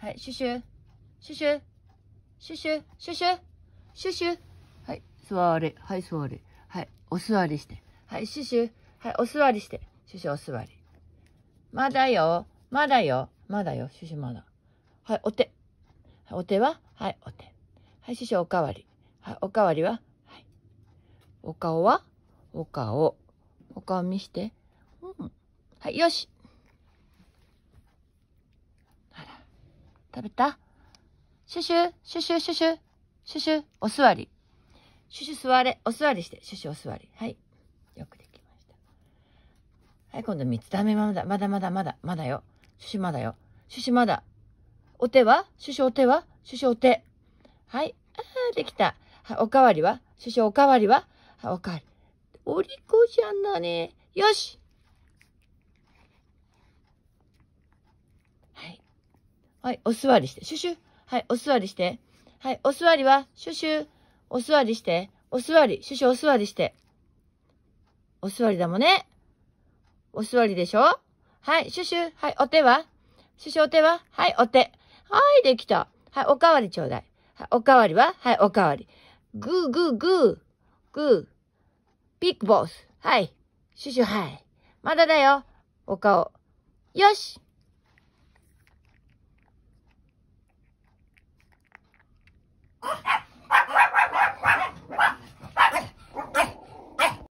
はい、シュシュ、シュシュ、シュシュ、シュシュ、シュシュ。はい、座れ、はい、座れ。はい、お座りして。はい、シュシュ、はい、お座りして。シュシュ、お座り。まだよ、まだよ、まだよ、シュシュ、まだ。はい、お手。はい、お手ははい、お手。はい、シュシュ、おかわり。はい、おかわりははい。お顔はお顔。お顔見して。うん。はい、よし。食べたシュシュ、シュシュ、シュシュ、シュシュ、お座り。シュシュ座れ、お座りして、シュシュお座り。はい。よくできました。はい、今度3つ。ダメ、まだ、まだ、まだ、まだ、まだよ。シュシュまだよ。シュシュまだ。お手はシュシュお手はシュシュお手。はい。ああ、できた。はおかわりはシュシュおかわりは、はおかわり。お利口ちゃんだね。よしはい、お座りして、シュシュ。はい、お座りして。はい、お座りは、シュシュ。お座りして。お座り、シュシュお座りして。お座りだもんね。お座りでしょはい、シュシュ。はい、お手はシュシュお手ははい、お手。はい、できた。はい、おかわりちょうだい。はい、おかわりははい、おかわり。グーグーグー。グー。ピックボス。はい。シュシュ、はい。まだだよ。お顔。よし